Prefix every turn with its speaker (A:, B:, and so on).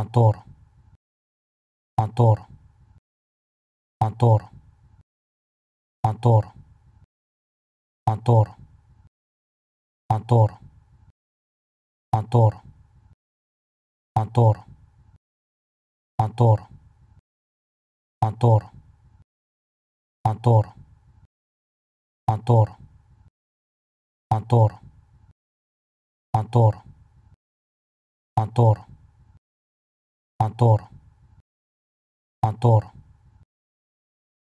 A: motor motor motor motor motor motor motor motor motor motor motor motor motor motor motor motor motor